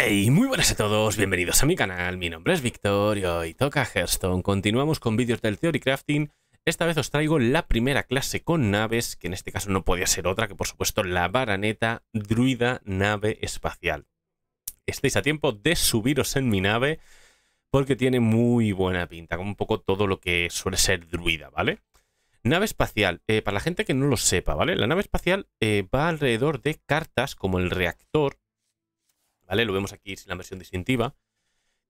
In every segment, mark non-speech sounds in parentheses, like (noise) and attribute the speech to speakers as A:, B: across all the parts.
A: Hey, muy buenas a todos, bienvenidos a mi canal, mi nombre es victorio y hoy toca Hearthstone. Continuamos con vídeos del Theory Crafting, esta vez os traigo la primera clase con naves, que en este caso no podía ser otra que por supuesto la baraneta druida nave espacial. estéis a tiempo de subiros en mi nave porque tiene muy buena pinta, como un poco todo lo que suele ser druida, ¿vale? Nave espacial, eh, para la gente que no lo sepa, ¿vale? La nave espacial eh, va alrededor de cartas como el reactor, lo vemos aquí en la versión distintiva,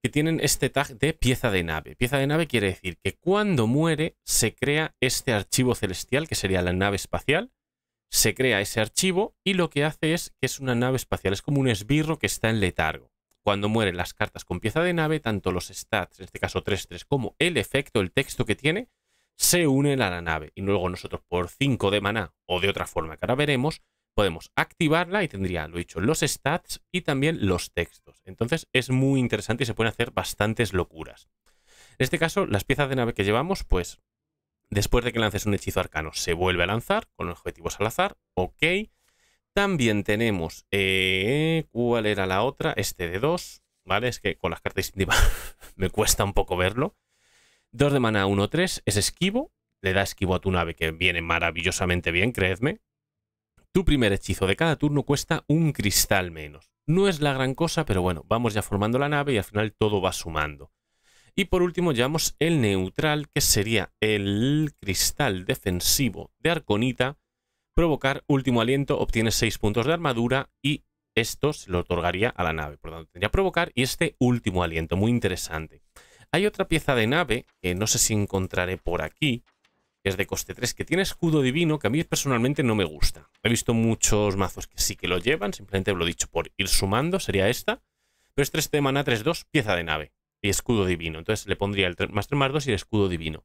A: que tienen este tag de pieza de nave. Pieza de nave quiere decir que cuando muere se crea este archivo celestial, que sería la nave espacial, se crea ese archivo y lo que hace es que es una nave espacial, es como un esbirro que está en letargo. Cuando mueren las cartas con pieza de nave, tanto los stats, en este caso 3-3, como el efecto, el texto que tiene, se unen a la nave. Y luego nosotros por 5 de maná o de otra forma que ahora veremos, podemos activarla y tendría, lo dicho, los stats y también los textos. Entonces es muy interesante y se pueden hacer bastantes locuras. En este caso, las piezas de nave que llevamos, pues después de que lances un hechizo arcano, se vuelve a lanzar con objetivos al azar, ok. También tenemos, eh, ¿cuál era la otra? Este de 2, ¿vale? Es que con las cartas (laughs) me cuesta un poco verlo. 2 de mana 1-3 es esquivo, le da esquivo a tu nave que viene maravillosamente bien, creedme. Tu primer hechizo de cada turno cuesta un cristal menos. No es la gran cosa, pero bueno, vamos ya formando la nave y al final todo va sumando. Y por último llevamos el neutral, que sería el cristal defensivo de Arconita. Provocar último aliento, obtiene 6 puntos de armadura y esto se lo otorgaría a la nave. Por lo tanto, tendría provocar y este último aliento, muy interesante. Hay otra pieza de nave, que no sé si encontraré por aquí, es de coste 3, que tiene escudo divino, que a mí personalmente no me gusta. He visto muchos mazos que sí que lo llevan, simplemente lo he dicho por ir sumando, sería esta. Pero es 3 de mana, 3-2, pieza de nave y escudo divino. Entonces le pondría el 3, más 3 más 2 y el escudo divino.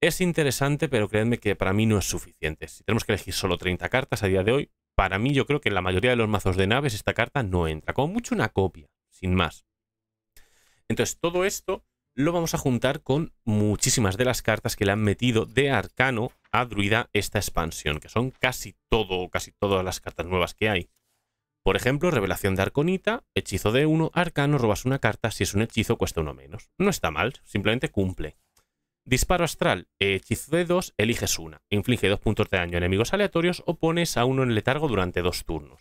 A: Es interesante, pero créanme que para mí no es suficiente. Si tenemos que elegir solo 30 cartas a día de hoy, para mí yo creo que en la mayoría de los mazos de naves esta carta no entra. Como mucho una copia, sin más. Entonces todo esto lo vamos a juntar con muchísimas de las cartas que le han metido de arcano a druida esta expansión, que son casi todo, casi todas las cartas nuevas que hay. Por ejemplo, revelación de arconita, hechizo de 1, arcano, robas una carta, si es un hechizo cuesta uno menos. No está mal, simplemente cumple. Disparo astral, hechizo de 2, eliges una. Inflige 2 puntos de daño a enemigos aleatorios o pones a uno en letargo durante dos turnos.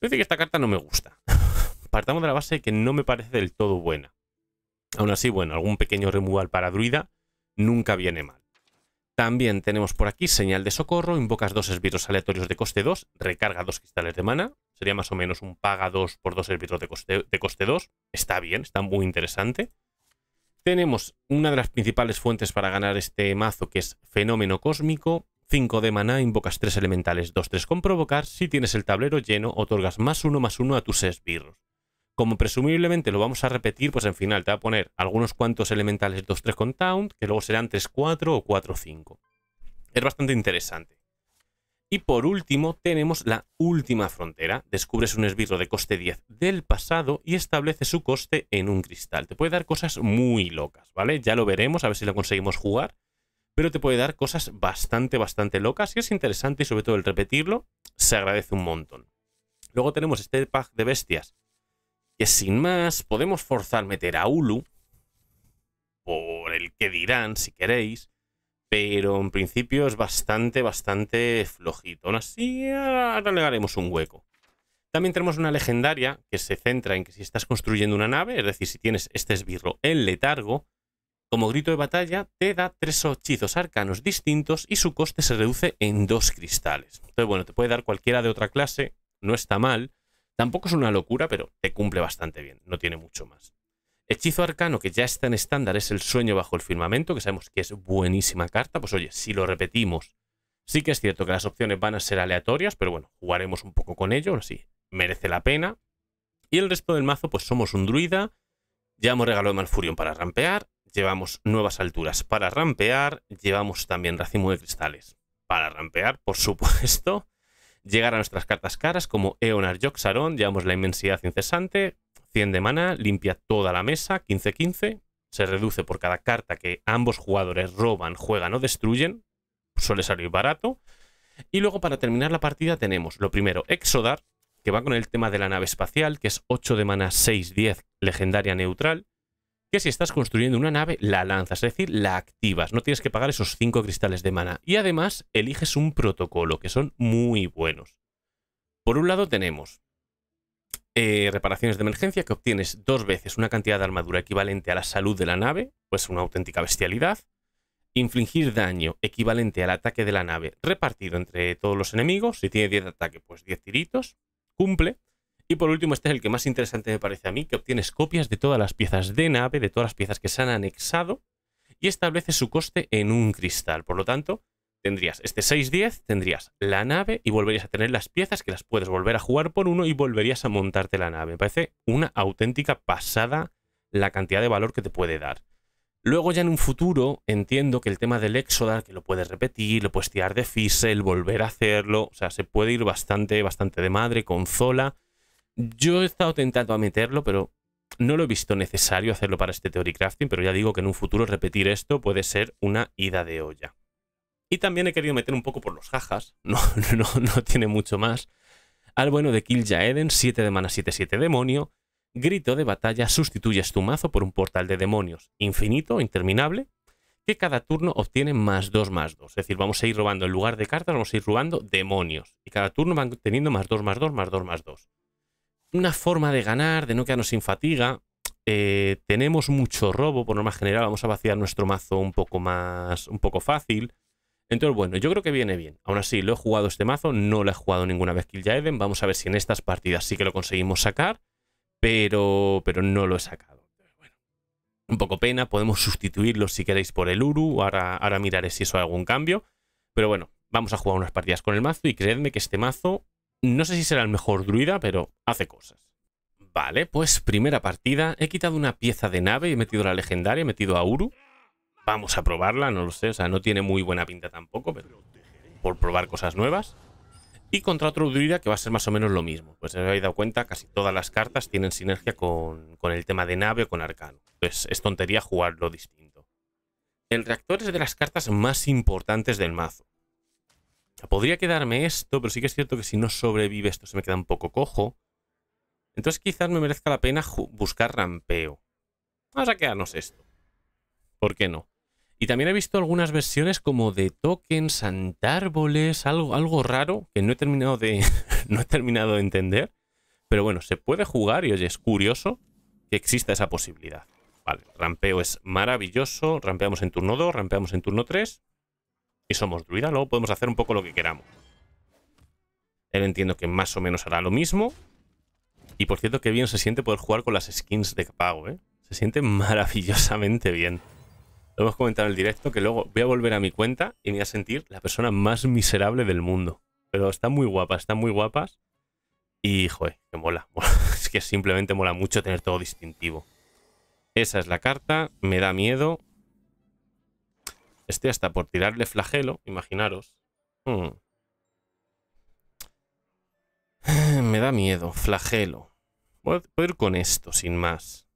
A: decir que esta carta no me gusta. (laughs) Partamos de la base que no me parece del todo buena. Aún así, bueno, algún pequeño removal para druida nunca viene mal. También tenemos por aquí señal de socorro, invocas dos esbirros aleatorios de coste 2, recarga dos cristales de mana, sería más o menos un paga 2 por dos esbirros de coste, de 2, está bien, está muy interesante. Tenemos una de las principales fuentes para ganar este mazo que es Fenómeno Cósmico, 5 de mana, invocas 3 elementales 2-3 con provocar, si tienes el tablero lleno, otorgas más 1 más 1 a tus esbirros. Como presumiblemente lo vamos a repetir, pues en final te va a poner algunos cuantos elementales 2-3 con Taunt, que luego serán 3-4 o 4-5. Es bastante interesante. Y por último, tenemos la última frontera. Descubres un esbirro de coste 10 del pasado y establece su coste en un cristal. Te puede dar cosas muy locas, ¿vale? Ya lo veremos, a ver si lo conseguimos jugar. Pero te puede dar cosas bastante, bastante locas y es interesante y sobre todo el repetirlo se agradece un montón. Luego tenemos este pack de bestias que sin más, podemos forzar meter a Ulu, por el que dirán, si queréis, pero en principio es bastante, bastante flojito. así, ahora le haremos un hueco. También tenemos una legendaria que se centra en que si estás construyendo una nave, es decir, si tienes este esbirro en letargo, como grito de batalla te da tres hechizos arcanos distintos y su coste se reduce en dos cristales. Entonces, bueno, te puede dar cualquiera de otra clase, no está mal, Tampoco es una locura, pero te cumple bastante bien, no tiene mucho más. Hechizo arcano, que ya está en estándar, es el sueño bajo el firmamento, que sabemos que es buenísima carta. Pues oye, si lo repetimos, sí que es cierto que las opciones van a ser aleatorias, pero bueno, jugaremos un poco con ello, así merece la pena. Y el resto del mazo, pues somos un druida, llevamos regalo de Malfurion para rampear, llevamos nuevas alturas para rampear, llevamos también racimo de cristales para rampear, por supuesto. Llegar a nuestras cartas caras como Eonar Yoxaron, llevamos la inmensidad incesante, 100 de mana, limpia toda la mesa, 15-15, se reduce por cada carta que ambos jugadores roban, juegan o destruyen, suele salir barato. Y luego para terminar la partida tenemos lo primero, Exodar, que va con el tema de la nave espacial, que es 8 de mana 6-10, legendaria neutral, que si estás construyendo una nave, la lanzas, es decir, la activas. No tienes que pagar esos 5 cristales de mana. Y además, eliges un protocolo, que son muy buenos. Por un lado tenemos eh, reparaciones de emergencia, que obtienes dos veces una cantidad de armadura equivalente a la salud de la nave, pues una auténtica bestialidad. Infligir daño equivalente al ataque de la nave repartido entre todos los enemigos. Si tiene 10 de ataque, pues 10 tiritos. Cumple. Y por último, este es el que más interesante me parece a mí, que obtienes copias de todas las piezas de nave, de todas las piezas que se han anexado, y estableces su coste en un cristal. Por lo tanto, tendrías este 610, tendrías la nave y volverías a tener las piezas que las puedes volver a jugar por uno y volverías a montarte la nave. Me parece una auténtica pasada la cantidad de valor que te puede dar. Luego ya en un futuro entiendo que el tema del Exodar, que lo puedes repetir, lo puedes tirar de el volver a hacerlo, o sea, se puede ir bastante, bastante de madre con Zola, yo he estado tentando a meterlo, pero no lo he visto necesario hacerlo para este Theory Crafting, pero ya digo que en un futuro repetir esto puede ser una ida de olla. Y también he querido meter un poco por los jajas, (laughs) no, no, tiene mucho más. Al bueno de Kill jaeden Eden, 7 de mana, 7, 7 demonio. Grito de batalla, sustituyes tu mazo por un portal de demonios infinito, interminable, que cada turno obtiene más 2, más 2. Es decir, vamos a ir robando, en lugar de cartas, vamos a ir robando demonios. Y cada turno van teniendo más 2, más 2, más 2, más 2 una forma de ganar, de no quedarnos sin fatiga. Eh, tenemos mucho robo, por norma general, vamos a vaciar nuestro mazo un poco más, un poco fácil. Entonces, bueno, yo creo que viene bien. Aún así, lo he jugado este mazo, no lo he jugado ninguna vez Kill Vamos a ver si en estas partidas sí que lo conseguimos sacar, pero, pero no lo he sacado. bueno, un poco pena, podemos sustituirlo si queréis por el Uru. Ahora, ahora miraré si eso hay algún cambio. Pero bueno, vamos a jugar unas partidas con el mazo y creedme que este mazo no sé si será el mejor druida, pero hace cosas. Vale, pues primera partida. He quitado una pieza de nave, y he metido la legendaria, he metido a Uru. Vamos a probarla, no lo sé, o sea, no tiene muy buena pinta tampoco, pero por probar cosas nuevas. Y contra otro druida que va a ser más o menos lo mismo. Pues si habéis dado cuenta, casi todas las cartas tienen sinergia con, con el tema de nave o con arcano. pues es tontería jugarlo distinto. El reactor es de las cartas más importantes del mazo. Podría quedarme esto, pero sí que es cierto que si no sobrevive esto se me queda un poco cojo. Entonces quizás me merezca la pena buscar rampeo. Vamos a quedarnos esto. ¿Por qué no? Y también he visto algunas versiones como de tokens, santárboles, algo, algo raro que no he terminado de. (laughs) no he terminado de entender. Pero bueno, se puede jugar y oye, es curioso que exista esa posibilidad. Vale, rampeo es maravilloso. Rampeamos en turno 2, rampeamos en turno 3 y somos druida, luego podemos hacer un poco lo que queramos. Él entiendo que más o menos hará lo mismo. Y por cierto, qué bien se siente poder jugar con las skins de pago, ¿eh? Se siente (laughs) maravillosamente bien. Lo hemos comentado en el directo, que luego voy a volver a mi cuenta y me voy a sentir la persona más miserable del mundo. Pero están muy guapas, están muy guapas. Y, joder, que (laughs) mola. Es que simplemente mola mucho tener todo distintivo. Esa es la carta, me da miedo, este hasta por tirarle flagelo, imaginaros. Hmm. (sighs) Me da miedo, flagelo. Voy a ir con esto, sin más.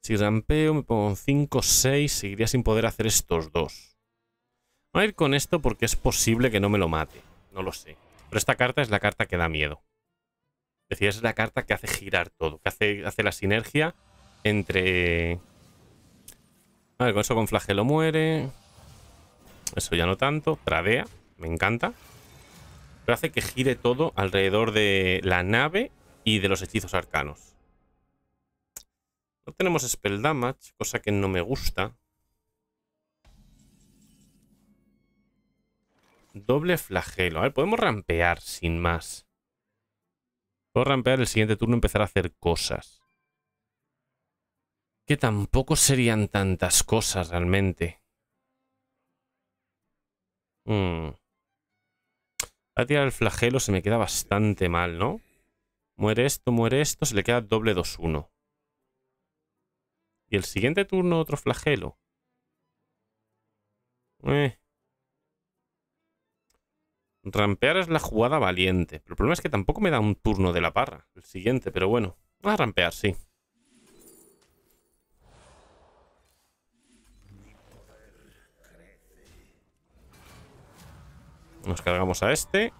A: Si rampeo, me pongo un 5, 6, seguiría sin poder hacer estos dos. Voy a ir con esto porque es posible que no me lo mate. No lo sé. Pero esta carta es la carta que da miedo. Es decir, es la carta que hace girar todo, que hace la sinergia entre a ver, con eso con flagelo muere. Eso ya no tanto. Tradea, me encanta. Pero hace que gire todo alrededor de la nave y de los hechizos arcanos. No tenemos spell damage, cosa que no me gusta. Doble flagelo. A ver, podemos rampear sin más. Puedo rampear el siguiente turno y empezar a hacer cosas. Que tampoco serían tantas cosas realmente. Mm. Va a tirar el flagelo, se me queda bastante mal, ¿no? Muere esto, muere esto, se le queda doble 2-1. Y el siguiente turno otro flagelo. Eh. Rampear es la jugada valiente. Pero el problema es que tampoco me da un turno de la parra. El siguiente, pero bueno. a rampear, sí. Nos cargamos a este.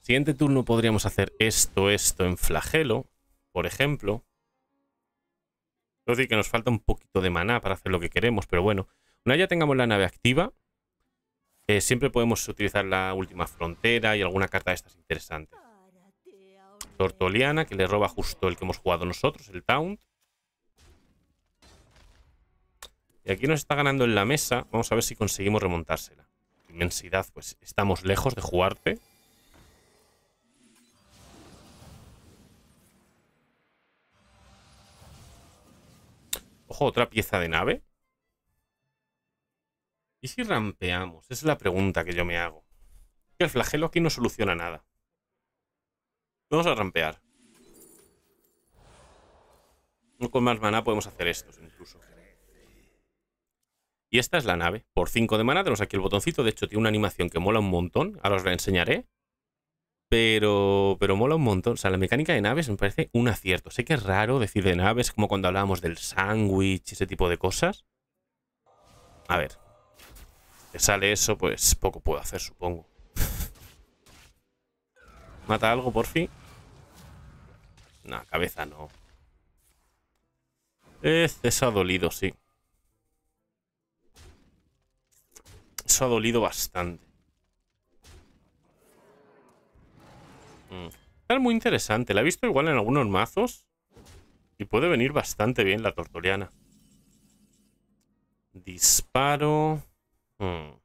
A: Siguiente turno podríamos hacer esto, esto en flagelo, por ejemplo. Es decir, que nos falta un poquito de maná para hacer lo que queremos, pero bueno. Una vez ya tengamos la nave activa, eh, siempre podemos utilizar la última frontera y alguna carta de estas interesantes. Tortoliana, que le roba justo el que hemos jugado nosotros, el Taunt. Y aquí nos está ganando en la mesa. Vamos a ver si conseguimos remontársela inmensidad, pues estamos lejos de jugarte. Ojo, otra pieza de nave. ¿Y si rampeamos? es la pregunta que yo me hago. El flagelo aquí no soluciona nada. Vamos a rampear. con más maná podemos hacer estos incluso. Y esta es la nave. Por 5 de mana tenemos aquí el botoncito. De hecho, tiene una animación que mola un montón. Ahora os la enseñaré. Pero, pero mola un montón. O sea, la mecánica de naves me parece un acierto. Sé que es raro decir de naves, como cuando hablábamos del sándwich y ese tipo de cosas. A ver. Que sale eso, pues poco puedo hacer, supongo. (laughs) ¿Mata algo, por fin? No, cabeza no. Este es ha dolido, sí. Eso ha dolido bastante. Mm. Está muy interesante. La he visto igual en algunos mazos. Y puede venir bastante bien la tortoliana. Disparo. Voy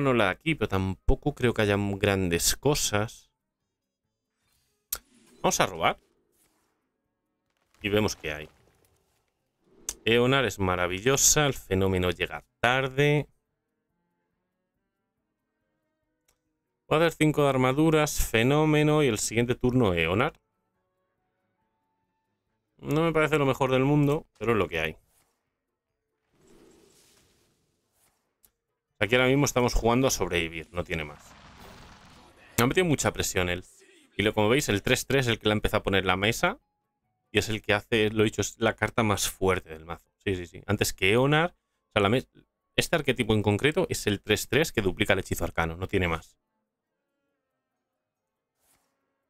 A: mm. a de aquí, pero tampoco creo que haya grandes cosas. Vamos a robar. Y vemos qué hay. Eonar es maravillosa, el fenómeno llega tarde. Voy a hacer 5 de armaduras, fenómeno y el siguiente turno Eonar. No me parece lo mejor del mundo, pero es lo que hay. Aquí ahora mismo estamos jugando a sobrevivir, no tiene más. Me ha metido mucha presión él. Y lo, como veis, el 3-3 es el que le ha empezado a poner la mesa y es el que hace, lo he dicho, es la carta más fuerte del mazo. Sí, sí, sí. Antes que Eonar, este arquetipo en concreto es el 3-3 que duplica el hechizo arcano, no tiene más.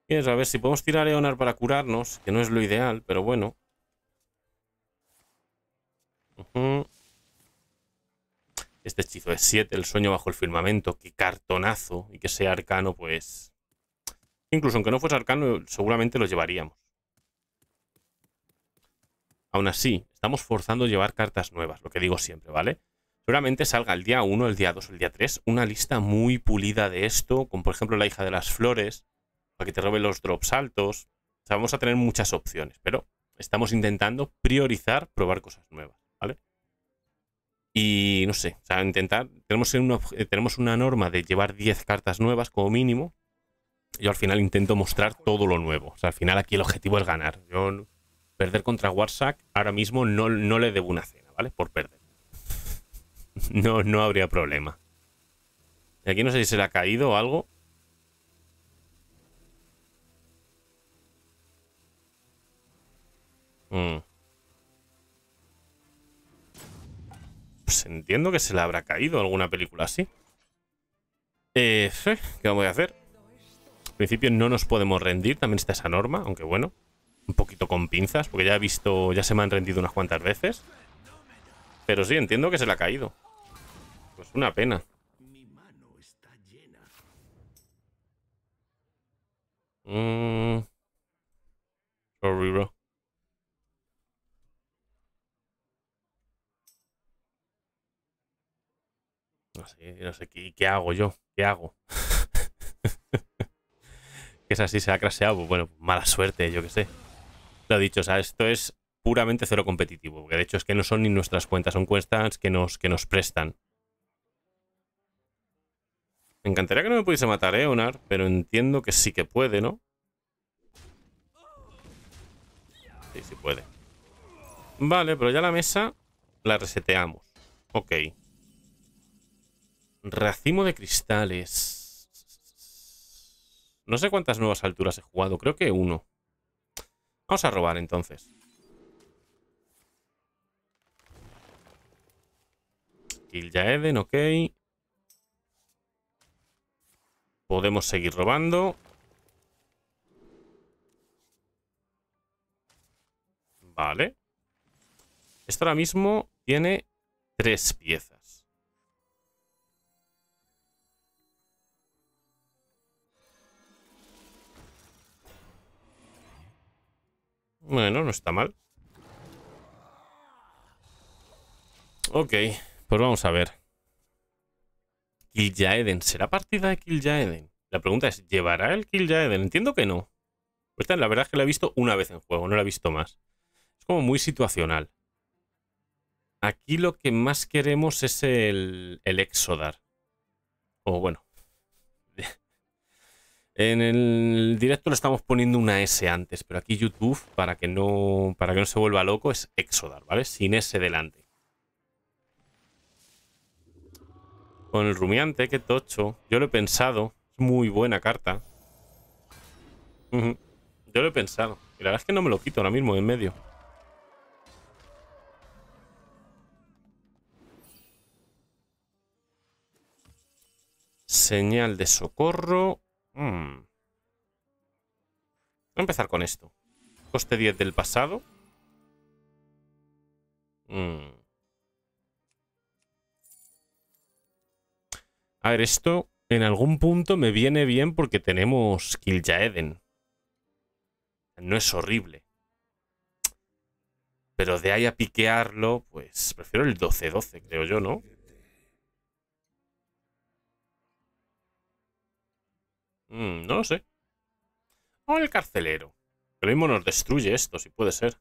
A: Y a ver si podemos tirar Eonar para curarnos, que no es lo ideal, pero bueno. Este hechizo es 7, el sueño bajo el firmamento, Qué cartonazo, y que sea arcano, pues... Incluso aunque no fuese arcano, seguramente lo llevaríamos. Aún así, estamos forzando llevar cartas nuevas, lo que digo siempre, ¿vale? Seguramente salga el día 1, el día 2 el día 3 una lista muy pulida de esto, con por ejemplo la hija de las flores, para que te robe los drops altos. O sea, vamos a tener muchas opciones, pero estamos intentando priorizar probar cosas nuevas, ¿vale? Y no sé, o sea, intentar, tenemos una, tenemos una norma de llevar 10 cartas nuevas como mínimo. Yo al final intento mostrar todo lo nuevo. O sea, al final aquí el objetivo es ganar. Yo perder contra Warsack ahora mismo no, no le debo una cena, ¿vale? Por perder. (laughs) No, no habría problema. Aquí no sé si se le ha caído o algo. Mm. Pues entiendo que se le habrá caído alguna película así. Eh, ¿Qué vamos a hacer? En principio no nos podemos rendir, también está esa norma, aunque bueno un poquito con pinzas, porque ya he visto, ya se me han rendido unas cuantas veces. Pero sí, entiendo que se le ha caído. Pues una pena. Mmm. No sé, no sé, ¿qué, qué hago yo? ¿Qué hago? (laughs) que es así, se ha craseado. Bueno, mala suerte, yo qué sé. Lo dicho, o sea, esto es puramente cero competitivo, que de hecho es que no son ni nuestras cuentas, son cuentas que nos, que nos prestan. Me encantaría que no me pudiese matar, eh, Onar, pero entiendo que sí que puede, ¿no? Sí, sí puede. Vale, pero ya la mesa la reseteamos. Ok. Racimo de cristales. No sé cuántas nuevas alturas he jugado, creo que uno. Vamos a robar entonces. Kill ya Eden, ok. Podemos seguir robando. Vale. Esto ahora mismo tiene tres piezas. Bueno, no está mal. Ok, pues vamos a ver. Kill ¿Será partida de Kill La pregunta es, ¿llevará el Kill Entiendo que no. la verdad es que la he visto una vez en juego, no la he visto más. Es como muy situacional. Aquí lo que más queremos es el, el Exodar. O bueno, en el directo le estamos poniendo una S antes, pero aquí YouTube, para que no, para que no se vuelva loco, es Exodar, ¿vale? Sin S delante. Con el rumiante, qué tocho. Yo lo he pensado. Es muy buena carta. Yo lo he pensado. Y la verdad es que no me lo quito ahora mismo en medio. Señal de socorro. Mm. Voy a empezar con esto. Coste 10 del pasado. Mm. A ver, esto en algún punto me viene bien porque tenemos Kil'jaeden. No es horrible. Pero de ahí a piquearlo, pues prefiero el 12-12, creo yo, ¿no? Mm, no lo sé. O el carcelero. lo mismo nos destruye esto, si puede ser.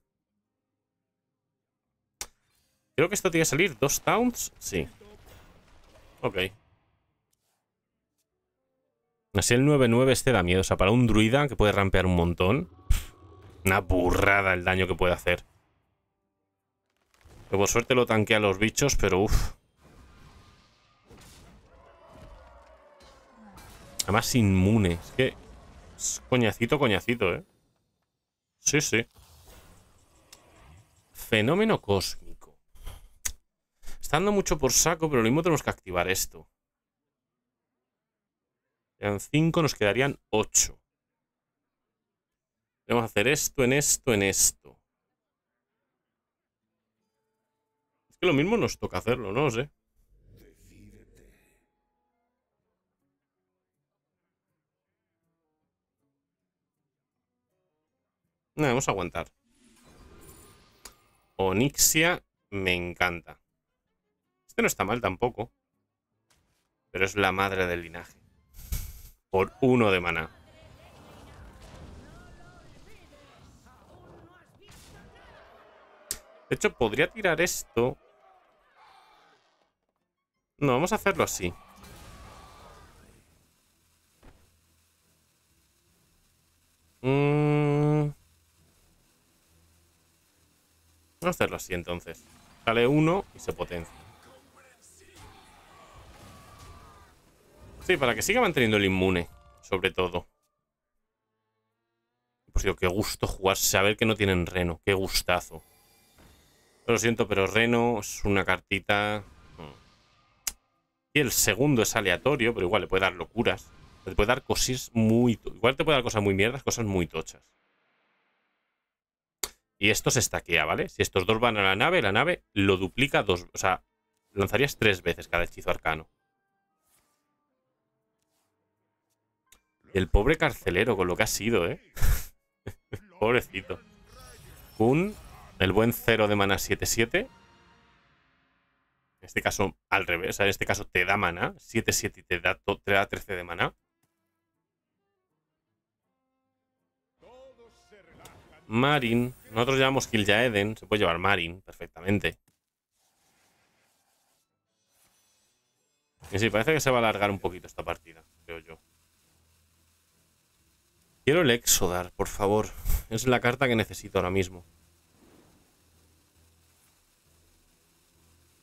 A: Creo que esto tiene que salir dos towns. Sí. Ok. Así el 9-9 este da miedo. O sea, para un druida que puede rampear un montón. Una burrada el daño que puede hacer. Que por suerte lo tanquea los bichos, pero uff. más inmune. Es que... coñacito, coñacito, ¿eh? Sí, sí. Fenómeno cósmico. Está dando mucho por saco, pero lo mismo tenemos que activar esto. En 5, nos quedarían 8. que hacer esto, en esto, en esto. Es que lo mismo nos toca hacerlo, no lo sé. No, vamos a aguantar. Onixia me encanta. Este no está mal tampoco. Pero es la madre del linaje. Por uno de maná. De hecho, podría tirar esto. No, vamos a hacerlo así. hacerlo así entonces. Sale uno y se potencia. Sí, para que siga manteniendo el inmune, sobre todo. Pues digo, qué gusto jugar, saber que no tienen Reno, qué gustazo. lo siento, pero Reno es una cartita... Hmm. Y el segundo es aleatorio, pero igual le puede dar locuras. Le puede dar cosas muy... Igual te puede dar cosas muy mierdas, cosas muy tochas. Y esto se estaquea, ¿vale? Si estos dos van a la nave, la nave lo duplica dos. O sea, lanzarías tres veces cada hechizo arcano. El pobre carcelero con lo que ha sido, ¿eh? (laughs) Pobrecito. Un, el buen cero de mana 7-7. En este caso, al revés. O sea, en este caso te da mana. 7-7 y te da, te da 13 de mana. Marin. Nosotros llevamos Kilja Eden. Se puede llevar Marin perfectamente. Y sí, parece que se va a alargar un poquito esta partida, creo yo. Quiero el Exodar, por favor. Es la carta que necesito ahora mismo.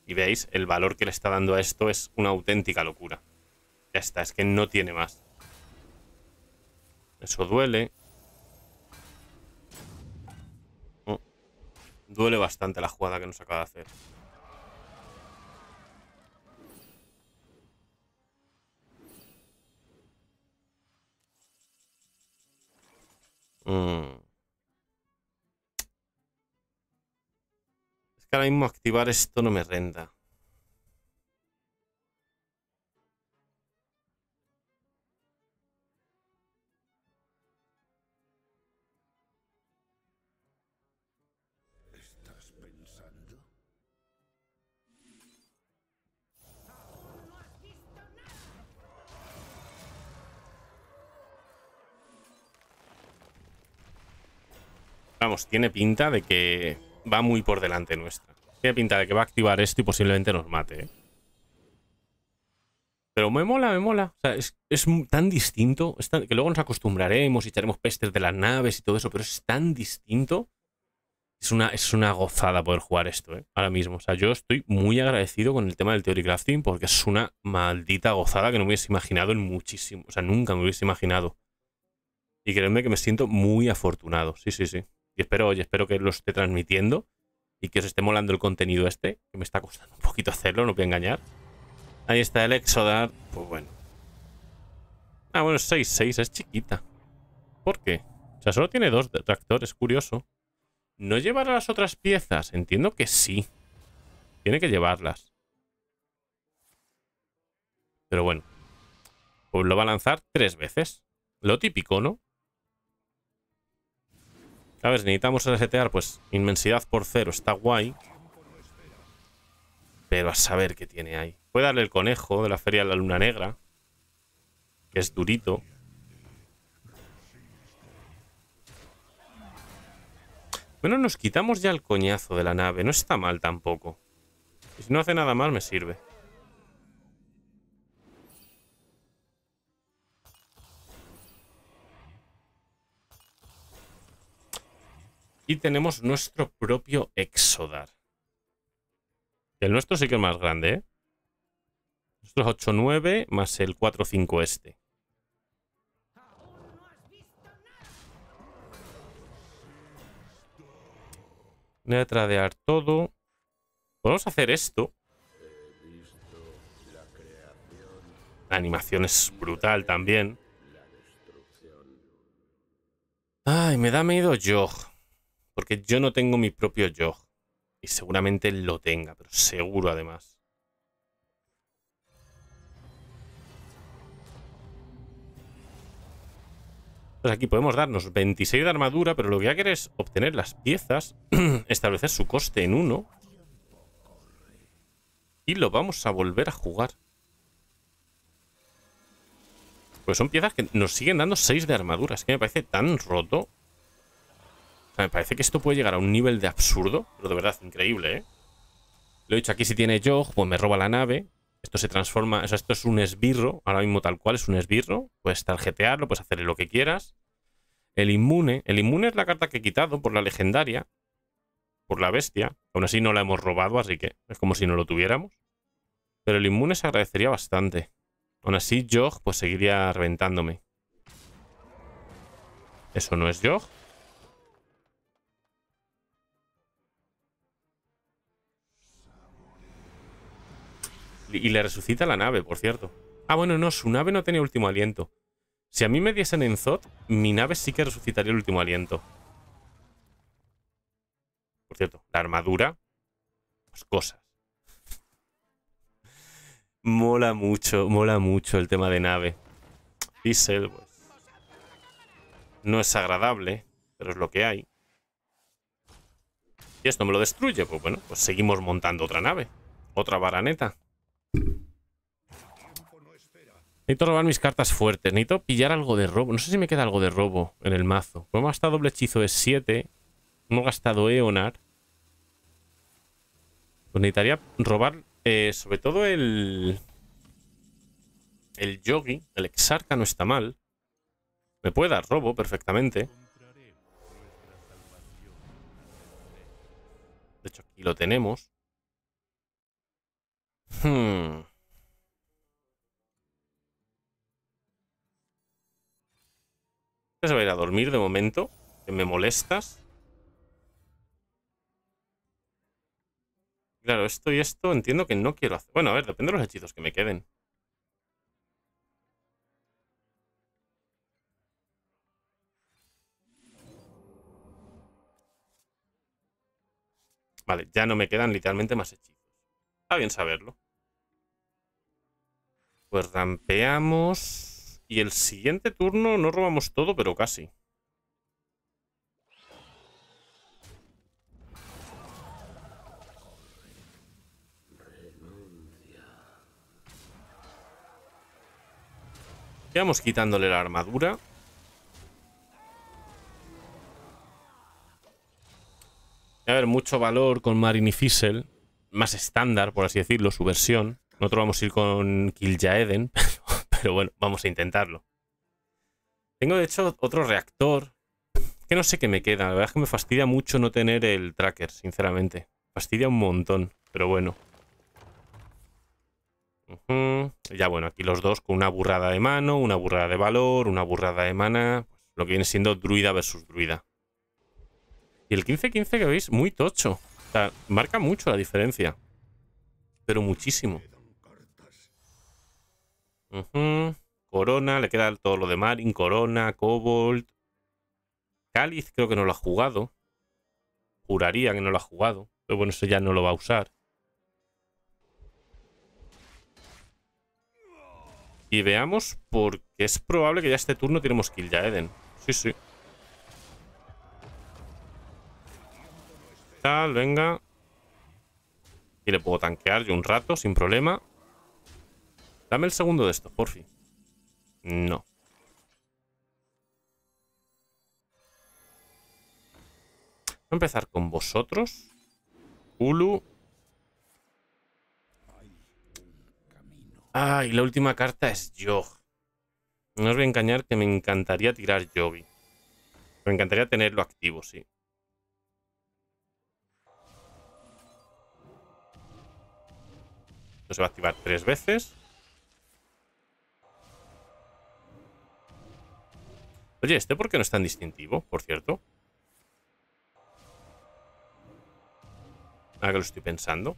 A: Y veis, el valor que le está dando a esto es una auténtica locura. Ya está, es que no tiene más. Eso duele. Duele bastante la jugada que nos acaba de hacer. Mm. Es que ahora mismo activar esto no me renta. tiene pinta de que va muy por delante nuestra. Tiene pinta de que va a activar esto y posiblemente nos mate. ¿eh? Pero me mola, me mola. O sea, es, tan distinto, que luego nos acostumbraremos y echaremos pestes de las naves y todo eso, pero es tan distinto. Es una, es una gozada poder jugar esto, ¿eh? Ahora mismo. O sea, yo estoy muy agradecido con el tema del Theory Crafting porque es una maldita gozada que no me hubiese imaginado en muchísimo. O sea, nunca me hubiese imaginado. Y créeme que me siento muy afortunado. Sí, sí, sí. Y espero, oye espero que lo esté transmitiendo y que os esté molando el contenido este, que me está costando un poquito hacerlo, no voy a engañar. Ahí está el Exodar, pues bueno. Ah, bueno, 6-6, es chiquita. ¿Por qué? O sea, solo tiene dos tractores, curioso. ¿No llevará las otras piezas? Entiendo que sí. Tiene que llevarlas. Pero bueno. Pues lo va a lanzar tres veces. Lo típico, ¿no? ¿Sabes? Necesitamos resetear, pues, inmensidad por cero. Está guay. Pero a saber qué tiene ahí. Puede darle el conejo de la Feria de la Luna Negra. Que es durito. Bueno, nos quitamos ya el coñazo de la nave. No está mal tampoco. Si no hace nada mal, me sirve. Y tenemos nuestro propio Exodar. El nuestro sí que es más grande, ¿eh? Nuestro es 8-9 más el 4-5 este. Voy a tradear todo. Podemos hacer esto. La animación es brutal también. Ay, me da miedo Jog. Porque yo no tengo mi propio yo. Y seguramente lo tenga, pero seguro además. Pues aquí podemos darnos 26 de armadura, pero lo que voy a querer es obtener las piezas, (clears throat) establecer su coste en uno Y lo vamos a volver a jugar. Pues son piezas que nos siguen dando 6 de armadura. Es que me parece tan roto me parece que esto puede llegar a un nivel de absurdo, pero de verdad increíble, ¿eh? Lo he dicho, aquí si tiene Jog, pues me roba la nave. Esto se transforma, o sea, esto es un esbirro, ahora mismo tal cual es un esbirro. Puedes tarjetearlo, puedes hacerle lo que quieras. El inmune, el inmune es la carta que he quitado por la legendaria, por la bestia. Aún así no la hemos robado, así que es como si no lo tuviéramos. Pero el inmune se agradecería bastante. Aún así, Jog pues seguiría reventándome. Eso no es Jog. Y le resucita la nave, por cierto. Ah, bueno, no, su nave no tenía último aliento. Si a mí me diesen en Zod, mi nave sí que resucitaría el último aliento. Por cierto, la armadura. Las pues cosas. Mola mucho, mola mucho el tema de nave. Diesel, pues. No es agradable, pero es lo que hay. Y esto me lo destruye. Pues bueno, pues seguimos montando otra nave. Otra baraneta. Necesito robar mis cartas fuertes. Necesito pillar algo de robo. No sé si me queda algo de robo en el mazo. Hemos gastado doble hechizo de 7. Hemos gastado Eonar. Pues necesitaría robar eh, sobre todo el... El Yogi. El Exarca no está mal. Me puede dar robo perfectamente. De hecho, aquí lo tenemos. Hmm... se va a ir a dormir de momento. Que me molestas. Claro, esto y esto entiendo que no quiero hacer. Bueno, a ver, depende de los hechizos que me queden. Vale, ya no me quedan literalmente más hechizos. Está bien saberlo. Pues rampeamos. Y el siguiente turno no robamos todo, pero casi. Vamos quitándole la armadura. A haber mucho valor con Marini Más estándar, por así decirlo, su versión. Nosotros vamos a ir con Kil'jaeden, (laughs) pero pero bueno, vamos a intentarlo. Tengo de hecho otro reactor, que no sé qué me queda, la verdad es que me fastidia mucho no tener el tracker, sinceramente. Fastidia un montón, pero bueno. Ya bueno, aquí los dos con una burrada de mano, una burrada de valor, una burrada de mana, lo que viene siendo druida versus druida. Y el 15-15 que veis, muy tocho. O sea, marca mucho la diferencia. Pero muchísimo. Corona, le queda todo lo de Marin, Corona, Cobalt. Cáliz creo que no lo ha jugado. Juraría que no lo ha jugado. Pero bueno, eso ya no lo va a usar. Y veamos, porque es probable que ya este turno tenemos kill ya Eden. Sí, sí. Tal, venga. Y le puedo tanquear yo un rato, sin problema. Dame el segundo de esto, por fin. No. Voy a empezar con vosotros. Ulu. Ah, y la última carta es Yog. No os voy a engañar que me encantaría tirar Yogi. Me encantaría tenerlo activo, sí. Esto se va a activar tres veces. Oye, ¿este por qué no es tan distintivo, por cierto? Nada, ah, que lo estoy pensando.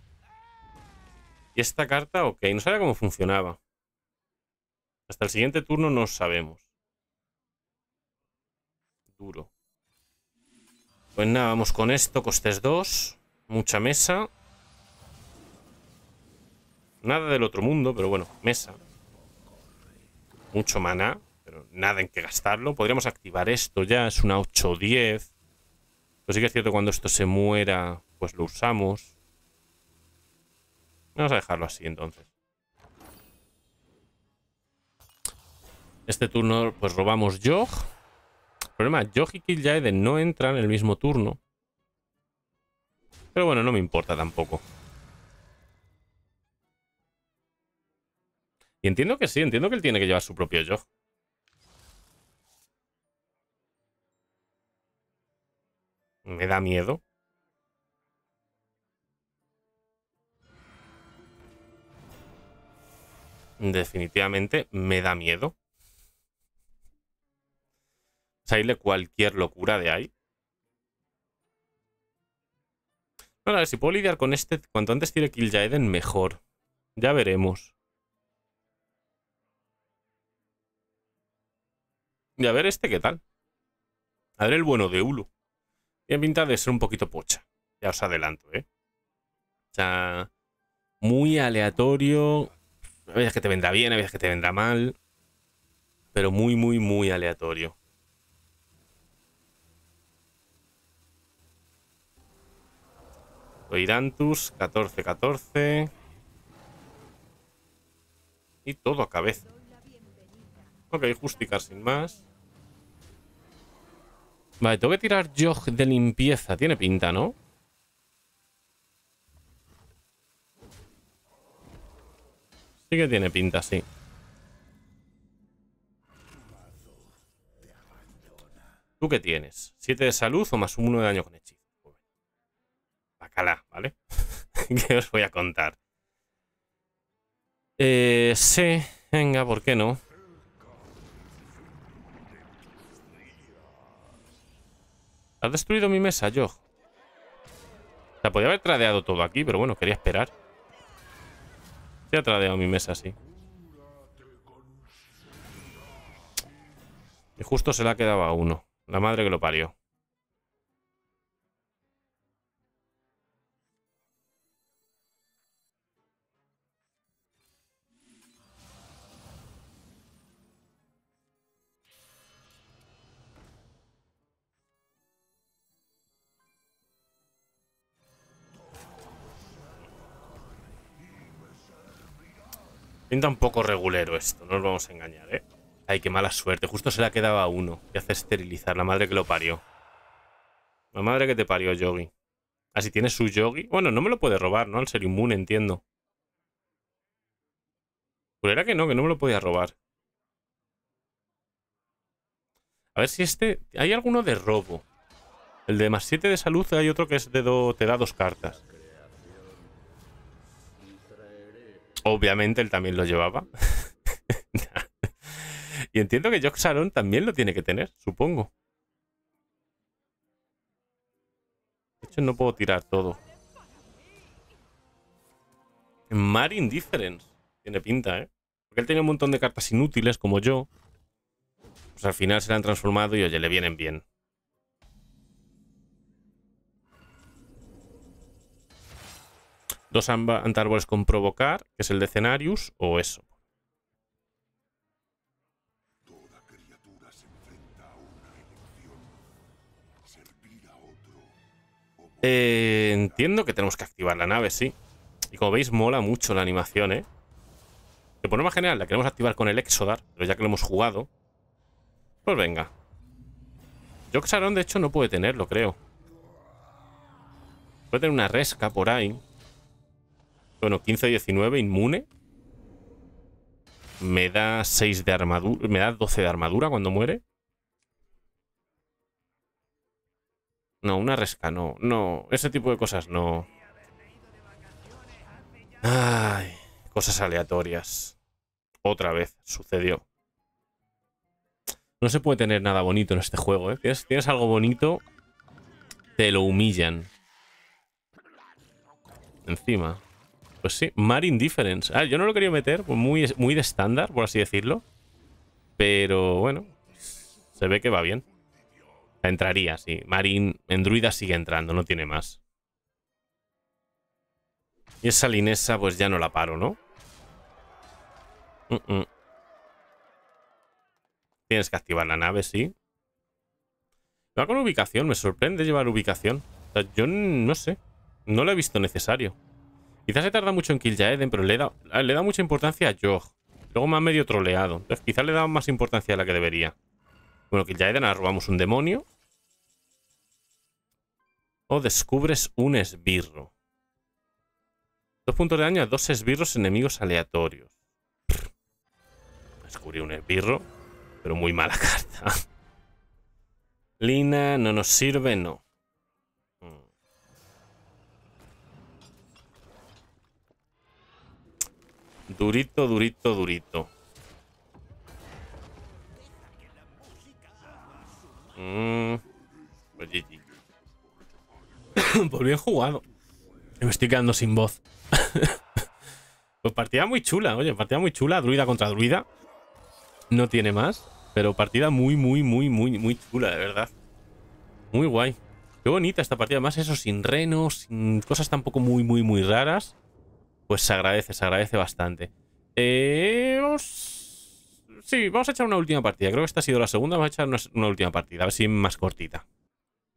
A: ¿Y esta carta? Ok, no sabía cómo funcionaba. Hasta el siguiente turno no sabemos. Duro. Pues nada, vamos con esto. Costes 2. Mucha mesa. Nada del otro mundo, pero bueno, mesa. Mucho maná nada en que gastarlo. Podríamos activar esto ya, es una 8 10 Pues sí que es cierto, cuando esto se muera, pues lo usamos. Vamos a dejarlo así entonces. Este turno pues robamos Yog. El problema, Jog y de no entran en el mismo turno. Pero bueno, no me importa tampoco. Y entiendo que sí, entiendo que él tiene que llevar su propio Yog. Me da miedo. Definitivamente me da miedo. Sale cualquier locura de ahí. Bueno, a ver, si puedo lidiar con este, cuanto antes tire Kill Jaden, mejor. Ya veremos. Y a ver este qué tal. A ver el bueno de Ulu. Tiene pinta de ser un poquito pocha. Ya os adelanto, ¿eh? O sea, muy aleatorio.
B: A veces que te vendrá bien, a veces que te vendrá
A: mal. Pero muy, muy, muy aleatorio. Oirantus, 14-14. Y todo a cabeza. Ok, Justicar sin más. Vale, tengo que tirar yo de limpieza. Tiene pinta, ¿no? Sí que tiene pinta, sí. ¿Tú qué tienes? siete de salud o más un uno de daño con hechizo? Bacala, ¿vale? (laughs) ¿Qué os voy a contar? Eh, sí, venga, ¿por qué no? Has destruido mi mesa, yo. O sea, podía haber tradeado todo aquí, pero bueno, quería esperar. Se ha tradeado mi mesa, sí. Y justo se la quedaba a uno. La madre que lo parió. Pinta un poco regulero esto, no nos vamos a engañar, ¿eh? Ay, qué mala suerte. Justo se la quedaba uno. Y hace esterilizar. La madre que lo parió. La madre que te parió, Yogi. Ah, si tiene su Yogi. Bueno, no me lo puede robar, ¿no? Al ser inmune, entiendo. ¿Pero era que no, que no me lo podía robar. A ver si este... Hay alguno de robo. El de más 7 de salud hay otro que es de te da dos cartas. Obviamente él también lo llevaba. (laughs) y entiendo que Jock también lo tiene que tener, supongo. De hecho, no puedo tirar todo. Mar Indifference. Tiene pinta, ¿eh? Porque él tiene un montón de cartas inútiles, como yo. Pues al final se han transformado y, oye, le vienen bien. Dos árboles con provocar, que es el de Cenarius, o eso. entiendo que tenemos que activar la nave, sí. Y como veis, mola mucho la animación, ¿eh? Que por más general la queremos activar con el Exodar, pero ya que lo hemos jugado. Pues venga. Yoxaron, de hecho, no puede tenerlo, creo. Puede tener una resca por ahí. Bueno, 15-19, inmune. Me da 6 de armadura. Me da 12 de armadura cuando muere. No, una resca, no. No, ese tipo de cosas no. Ay, cosas aleatorias. Otra vez sucedió. No se puede tener nada bonito en este juego, ¿eh? Tienes, tienes algo bonito, te lo humillan. Encima. Pues sí, Marine Difference Ah, yo no lo quería meter, pues muy, muy de estándar, por así decirlo. Pero bueno, se ve que va bien. Entraría, sí. Marine en druida sigue entrando, no tiene más. Y esa linesa, pues ya no la paro, ¿no? Mm, mm. Tienes que activar la nave, sí. Va con ubicación, me sorprende llevar ubicación. O sea, yo no sé. No lo he visto necesario. Quizás se tarda mucho en kill pero ah, le da, mucha importancia a Jog. Luego me ha medio troleado. Entonces quizás le da más importancia a la que debería. Bueno, kill ahora robamos un demonio. O descubres un esbirro. Dos puntos de daño a dos esbirros enemigos aleatorios. Descubrí un esbirro, pero muy mala (laughs) carta. Lina no nos sirve, no. Durito, durito, durito. Mmm. (coughs) Pues bien jugado. Me estoy quedando sin voz. (laughs) pues partida muy chula, oye, partida muy chula. Druida contra druida. No tiene más. Pero partida muy, muy, muy, muy, muy chula, de verdad. Muy guay. Qué bonita esta partida. más eso sin renos, sin cosas tampoco muy, muy, muy raras pues se agradece, se agradece bastante. Eh, sí, vamos a echar una última partida. Creo que esta ha sido la segunda. Vamos a echar una, última partida, a ver si más cortita.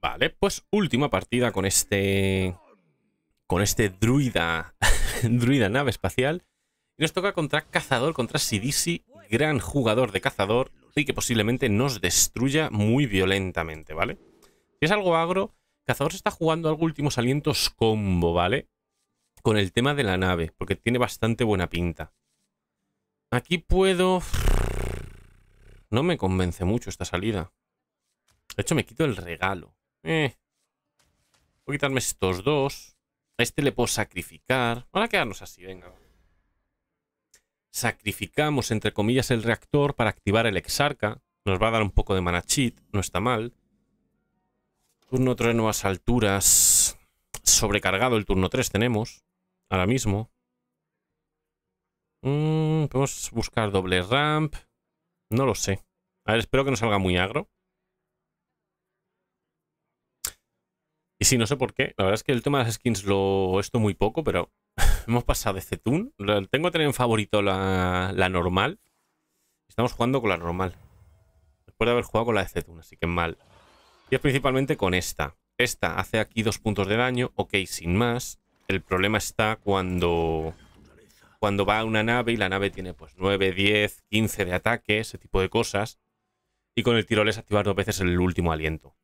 A: Vale, pues última partida con este... Con este druida... (laughs) druida nave espacial. Y nos toca contra cazador, contra Sidisi, gran jugador de cazador y que posiblemente nos destruya muy violentamente, ¿vale? Si es algo agro, cazador se está jugando algo últimos alientos combo, ¿vale? con el tema de la nave, porque tiene bastante buena pinta. Aquí puedo... (sighs) No me convence mucho esta salida. De hecho, me quito el regalo. Eh. Voy a quitarme estos dos. A este le puedo sacrificar. Vamos quedarnos así, venga. Sacrificamos, entre comillas, el reactor para activar el exarca. Nos va a dar un poco de mana cheat, no está mal. Turno 3, nuevas alturas. Sobrecargado el turno 3 tenemos. Ahora mismo. Mm, podemos buscar doble ramp. No lo sé. A ver, espero que no salga muy agro. Y sí, no sé por qué. La verdad es que el tema de las skins lo esto muy poco, pero (laughs) hemos pasado de Zetun. Tengo que tener en favorito la, la, normal. Estamos jugando con la normal. Después de haber jugado con la de Zetun, así que mal. Y es principalmente con esta. Esta hace aquí dos puntos de daño. Ok, sin más. El problema está cuando, cuando va a una nave y la nave tiene pues 9, 10, 15 de ataque, ese tipo de cosas. Y con el tiroles activar dos veces el último aliento.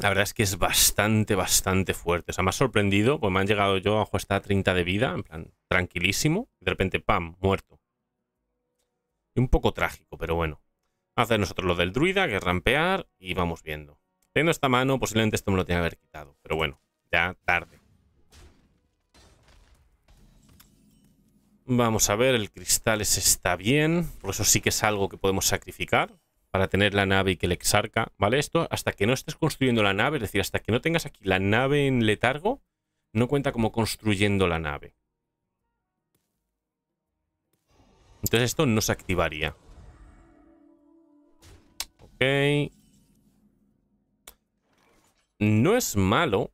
A: La verdad es que es bastante, bastante fuerte. O sea, me ha sorprendido, pues me han llegado yo, bajo esta 30 de vida, en plan, tranquilísimo. Y de repente, ¡pam!, muerto. Y un poco trágico, pero bueno. Vamos hacer nosotros lo del druida, que rampear, y vamos viendo. Teniendo esta mano, posiblemente esto me lo tenía que haber quitado, pero bueno, ya tarde. Vamos a ver, el cristal ese está bien. Por eso sí que es algo que podemos sacrificar para tener la nave y que le exarca, ¿vale? Esto, hasta que no estés construyendo la nave, es decir, hasta que no tengas aquí la nave en letargo, no cuenta como construyendo la nave. Entonces esto no se activaría. Ok. No es malo,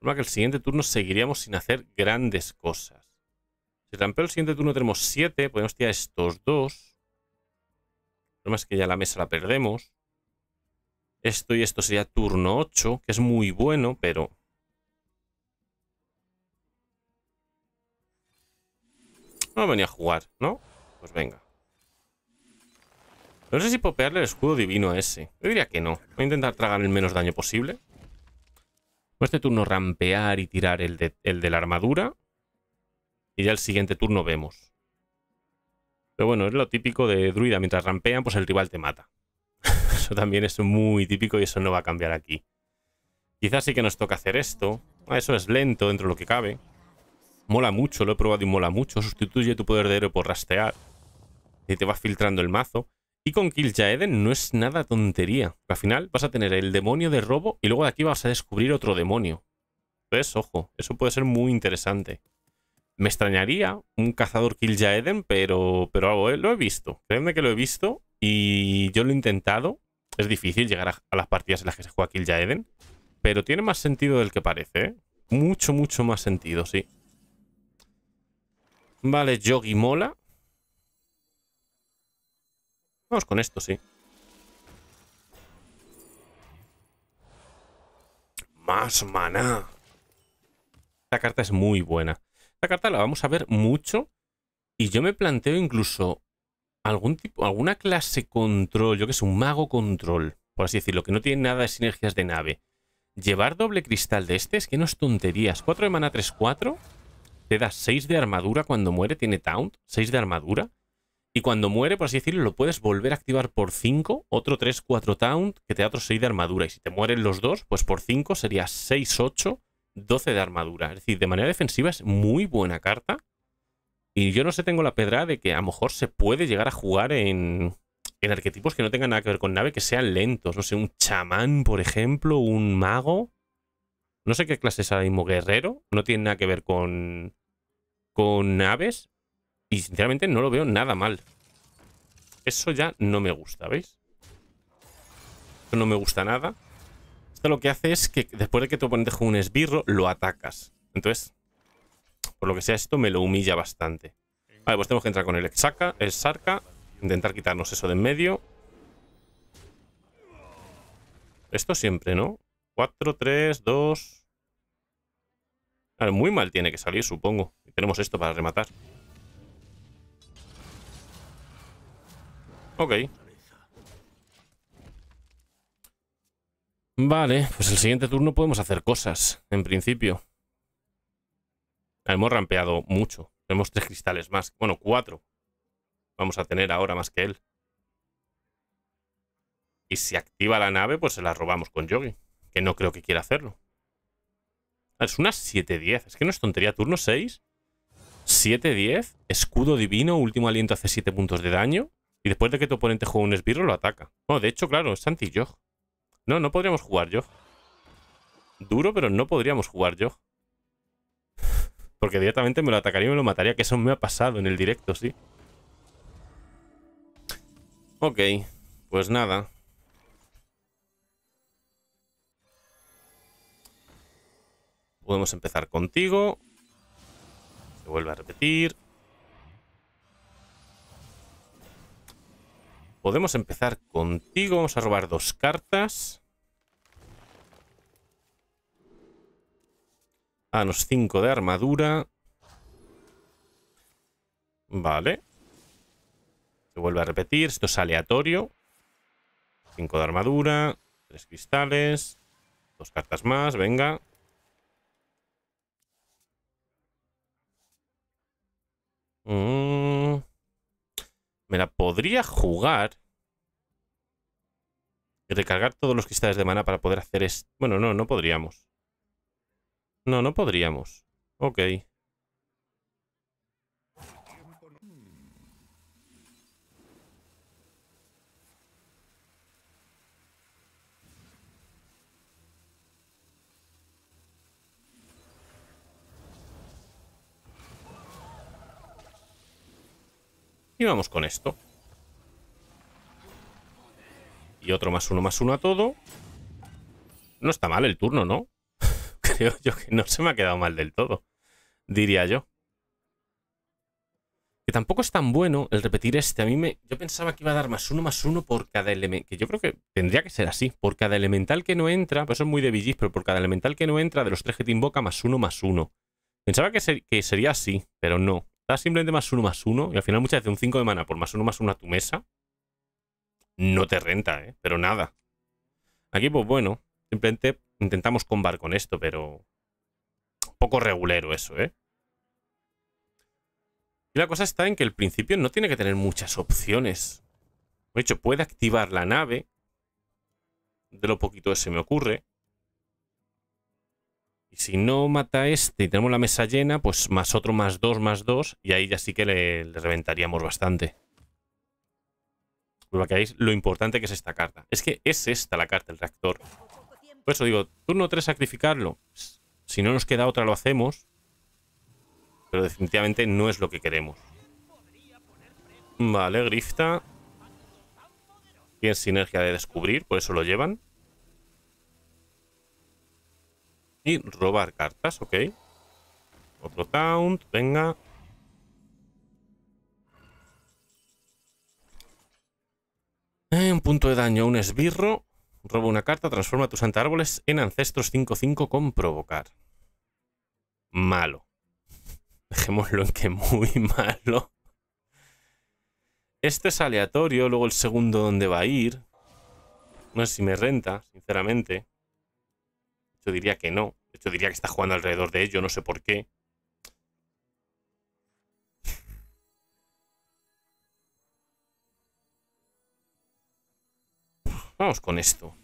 A: forma que el siguiente turno seguiríamos sin hacer grandes cosas. Si rampeo el siguiente turno tenemos 7, podemos tirar estos dos. El problema es que ya la mesa la perdemos. Esto y esto sería turno 8, que es muy bueno, pero... No venía a jugar, ¿no? Pues venga. No sé si popearle el escudo divino a ese. Yo diría que no. Voy a intentar tragar el menos daño posible este turno rampear y tirar el de, la armadura. Y ya el siguiente turno vemos. Pero bueno, es lo típico de druida. Mientras rampean, pues el rival te mata. (laughs) eso también es muy típico y eso no va a cambiar aquí. Quizás sí que nos toca hacer esto. Ah, eso es lento dentro de lo que cabe. Mola mucho, lo he probado y mola mucho. Sustituye tu poder de héroe por rastear. Y te va filtrando el mazo. Y con Kill no es nada tontería. Al final vas a tener el demonio de robo y luego de aquí vas a descubrir otro demonio. Entonces, ojo, eso puede ser muy interesante. Me extrañaría un cazador Kill pero, pero algo, eh, lo he visto. Créeme que lo he visto y yo lo he intentado. Es difícil llegar a, las partidas en las que se juega Kill pero tiene más sentido del que parece. ¿eh? Mucho, mucho más sentido, sí. Vale, Yogi Mola. Vamos con esto, sí. Más maná. Esta carta es muy buena. Esta carta la vamos a ver mucho. Y yo me planteo incluso algún tipo, alguna clase control, yo que sé, un mago control, por así decirlo, que no tiene nada de sinergias de nave. Llevar doble cristal de este es que no es tonterías. 4 de mana 3-4. Te da 6 de armadura cuando muere, tiene taunt. 6 de armadura. Y cuando muere, por así decirlo, lo puedes volver a activar por 5, otro 3, 4 taunt, que te da otro 6 de armadura. Y si te mueren los dos, pues por 5 sería 6, 8, 12 de armadura. Es decir, de manera defensiva es muy buena carta. Y yo no sé, tengo la pedra de que a lo mejor se puede llegar a jugar en, en arquetipos que no tengan nada que ver con nave, que sean lentos. No sé, un chamán, por ejemplo, un mago. No sé qué clase es ahora mismo, guerrero. No tiene nada que ver con, con naves, y sinceramente no lo veo nada mal. Eso ya no me gusta, ¿veis? Esto no me gusta nada. Esto lo que hace es que después de que tu oponente juegue un esbirro, lo atacas. Entonces, por lo que sea esto, me lo humilla bastante. Vale, pues tenemos que entrar con el Exaca, el Sarca. Intentar quitarnos eso de en medio. Esto siempre, ¿no? 4, 3, 2... muy mal tiene que salir, supongo. tenemos esto para rematar. Ok. Vale, pues el siguiente turno podemos hacer cosas, en principio. Hemos rampeado mucho. Tenemos tres cristales más. Bueno, cuatro. Vamos a tener ahora más que él. Y si activa la nave, pues se la robamos con Yogi. Que no creo que quiera hacerlo. Ah, es unas 7-10. Es que no es tontería. Turno 6. 7-10. Escudo divino. Último aliento hace 7 puntos de daño. Y después de que tu oponente juegue un esbirro, lo ataca. Bueno, de hecho, claro, es anti No, no podríamos jugar yo. Duro, pero no podríamos jugar yo. Porque directamente me lo atacaría y me lo mataría, que eso me ha pasado en el directo, sí. Ok, pues nada. Podemos empezar contigo. Se vuelve a repetir. Podemos empezar contigo. Vamos a robar dos cartas. Ah, nos cinco de armadura. Vale. Se vuelve a repetir. Esto es aleatorio. 5 de armadura. Tres cristales. Dos cartas más. Venga. Mmm... Me la podría jugar. Y recargar todos los cristales de mana para poder hacer esto. Bueno, no, no podríamos. No, no podríamos. Ok. Y vamos con esto. Y otro más uno más uno a todo. No está mal el turno, ¿no? (laughs) Creo yo que no se me ha quedado mal del todo, diría yo. Que tampoco es tan bueno el repetir este. A mí me... Yo pensaba que iba a dar más uno más uno por cada elemento. Que yo creo que tendría que ser así. Por cada elemental que no entra, pues eso es muy de Villis, pero por cada elemental que no entra de los tres que te invoca, más uno más uno. Pensaba que, que sería así, pero no simplemente más uno, más uno. Y al final muchas veces un 5 de mana por más uno, más uno a tu mesa. No te renta, ¿eh? Pero nada. Aquí, pues bueno. Simplemente intentamos combar con esto, pero... poco regulero eso, ¿eh? Y la cosa está en que el principio no tiene que tener muchas opciones. De hecho, puede activar la nave. De lo poquito que se me ocurre. Y si no mata este y tenemos la mesa llena, pues más otro, más dos, más dos. Y ahí ya sí que le, reventaríamos bastante. que lo importante que es esta carta. Es que es esta la carta, el reactor. Por eso digo, turno 3 sacrificarlo. Si no nos queda otra lo hacemos. Pero definitivamente no es lo que queremos. Vale, Grifta. Tiene sinergia de descubrir, por eso lo llevan. y robar cartas, ok. Otro taunt, venga. Eh, un punto de daño, un esbirro. Roba una carta, transforma tus árboles en ancestros 5-5 con provocar. Malo. (laughs) Dejémoslo en que muy (laughs) malo. Este es aleatorio, luego el segundo donde va a ir. No sé si me renta, sinceramente diría que no. De diría que está jugando alrededor de ello, no sé por qué. Vamos con esto.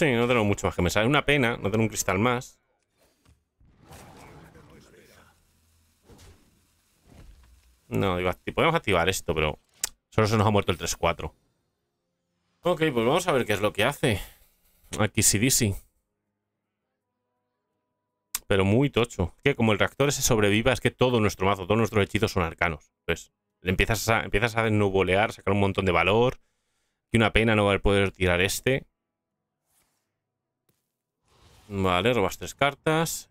A: Sí, no tengo mucho más que me sale. una pena no tener un cristal más. No, podemos activar esto, pero solo se nos ha muerto el 3-4. Ok, pues vamos a ver qué es lo que hace. Aquí sí, Pero muy tocho. Que como el reactor se sobreviva, es que todo nuestro mazo, todos nuestros hechizos son arcanos. Entonces, empiezas a, empiezas a desnubolear, sacar un montón de valor. Y una pena no poder poder tirar este. Vale, robas tres cartas.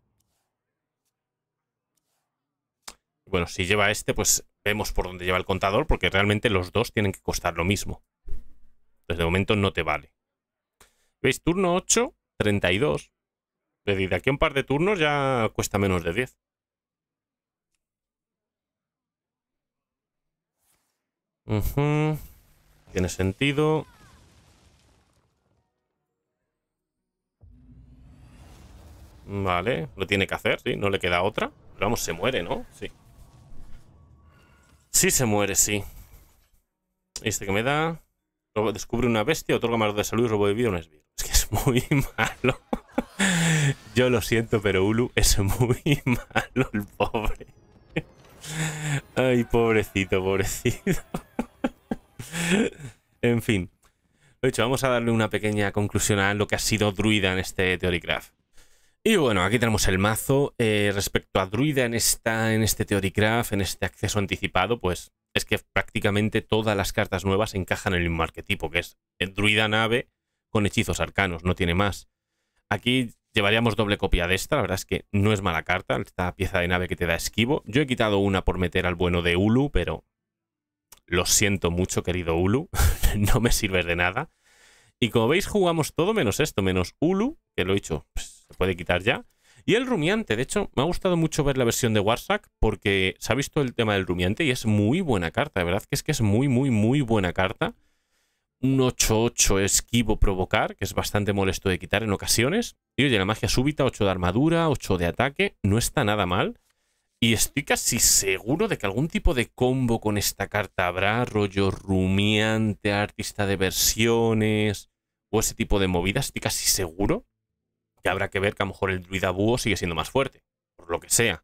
A: Bueno, si lleva este, pues vemos por dónde lleva el contador, porque realmente los dos tienen que costar lo mismo. Desde pues el momento no te vale. ¿Veis? Turno 8, 32. Es decir, de aquí a un par de turnos ya cuesta menos de 10. Tiene sentido. Vale, lo tiene que hacer, sí, no le queda otra. vamos, se muere, ¿no? Sí. Sí se muere, sí. Este que me da... Descubre una bestia, otro más de salud y robo de vida un esbirro. Es que es muy (laughs) malo. Yo lo siento, pero Ulu es muy (laughs) malo, el pobre. Ay, pobrecito, pobrecito. en fin. De hecho, vamos a darle una pequeña conclusión a lo que ha sido Druida en este Theorycraft. Y bueno, aquí tenemos el mazo. Eh, respecto a Druida en, esta, en este Theorycraft, en este acceso anticipado, pues es que prácticamente todas las cartas nuevas encajan en el mismo arquetipo, que es eh, Druida nave con hechizos arcanos, no tiene más. Aquí llevaríamos doble copia de esta, la verdad es que no es mala carta, esta pieza de nave que te da esquivo. Yo he quitado una por meter al bueno de Ulu, pero lo siento mucho, querido Ulu, (laughs) no me sirves de nada. Y como veis, jugamos todo menos esto, menos Ulu, que lo he hecho pues, se puede quitar ya. Y el rumiante, de hecho, me ha gustado mucho ver la versión de Warsack porque se ha visto el tema del rumiante y es muy buena carta, de verdad que es que es muy, muy, muy buena carta. Un 8-8 esquivo provocar, que es bastante molesto de quitar en ocasiones. Y oye, la magia súbita, 8 de armadura, 8 de ataque, no está nada mal. Y estoy casi seguro de que algún tipo de combo con esta carta habrá, rollo rumiante, artista de versiones o ese tipo de movidas, estoy casi seguro que habrá que ver que a lo mejor el druida búho sigue siendo más fuerte, por lo que sea.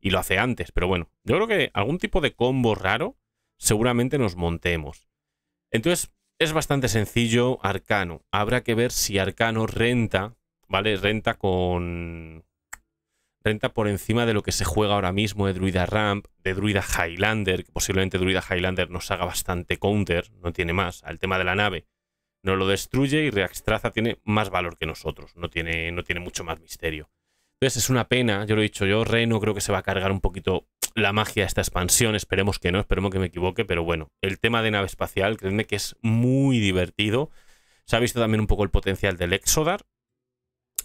A: Y lo hace antes, pero bueno, yo creo que algún tipo de combo raro seguramente nos montemos. Entonces, es bastante sencillo Arcano. Habrá que ver si Arcano renta, ¿vale? Renta con... Renta por encima de lo que se juega ahora mismo de Druida Ramp, de Druida Highlander, que posiblemente Druida Highlander nos haga bastante counter, no tiene más, al tema de la nave no lo destruye y Reactraza tiene más valor que nosotros, no tiene, no tiene mucho más misterio. Entonces es una pena, yo lo he dicho yo, no creo que se va a cargar un poquito la magia de esta expansión, esperemos que no, esperemos que me equivoque, pero bueno, el tema de nave espacial, Créeme que es muy divertido. Se ha visto también un poco el potencial del Exodar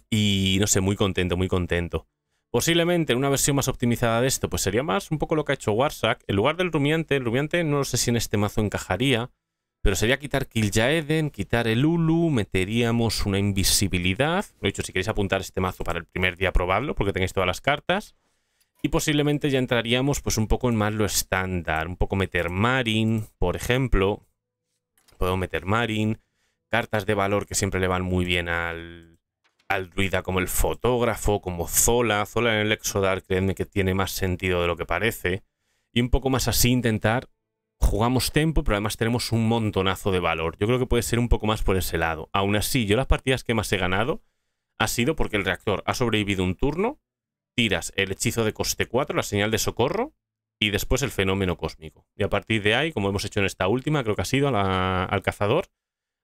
A: y no sé, muy contento, muy contento. Posiblemente en una versión más optimizada de esto, pues sería más un poco lo que ha hecho Warsack. En lugar del rumiante, el rumiante no sé si en este mazo encajaría. Pero sería quitar Kil'jaeden, quitar el Ulu, meteríamos una invisibilidad. Lo dicho, si queréis apuntar este mazo para el primer día, probarlo, porque tenéis todas las cartas. Y posiblemente ya entraríamos pues un poco en más lo estándar. Un poco meter Marin, por ejemplo. Puedo meter Marin. Cartas de valor que siempre le van muy bien al, al druida como el fotógrafo, como Zola. Zola en el Exodar, creedme que tiene más sentido de lo que parece. Y un poco más así intentar jugamos tempo, pero además tenemos un montonazo de valor. Yo creo que puede ser un poco más por ese lado. Aún así, yo las partidas que más he ganado ha sido porque el reactor ha sobrevivido un turno, tiras el hechizo de coste 4, la señal de socorro, y después el fenómeno cósmico. Y a partir de ahí, como hemos hecho en esta última, creo que ha sido al cazador,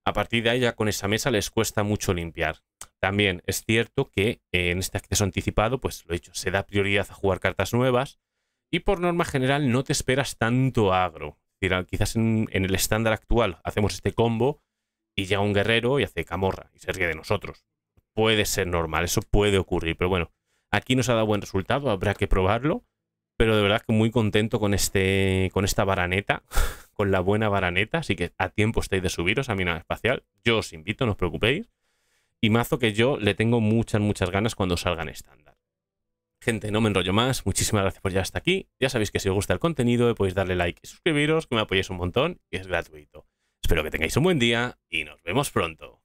A: a partir de ahí ya con esa mesa les cuesta mucho limpiar. También es cierto que eh, en este acceso anticipado, pues lo he dicho, se da prioridad a jugar cartas nuevas y por norma general no te esperas tanto agro quizás en, el estándar actual hacemos este combo y llega un guerrero y hace camorra y se ríe de nosotros. Puede ser normal, eso puede ocurrir, pero bueno, aquí nos ha dado buen resultado, habrá que probarlo, pero de verdad que muy contento con, este, con esta baraneta, (laughs) con la buena baraneta, así que a tiempo estáis de subiros a mi nave espacial, yo os invito, no os preocupéis, y mazo que yo le tengo muchas, muchas ganas cuando salgan estándar. Gente, no me enrollo más. Muchísimas gracias por llegar hasta aquí. Ya sabéis que si os gusta el contenido, podéis darle like y suscribiros, que me apoyéis un montón y es gratuito. Espero que tengáis un buen día y nos vemos pronto.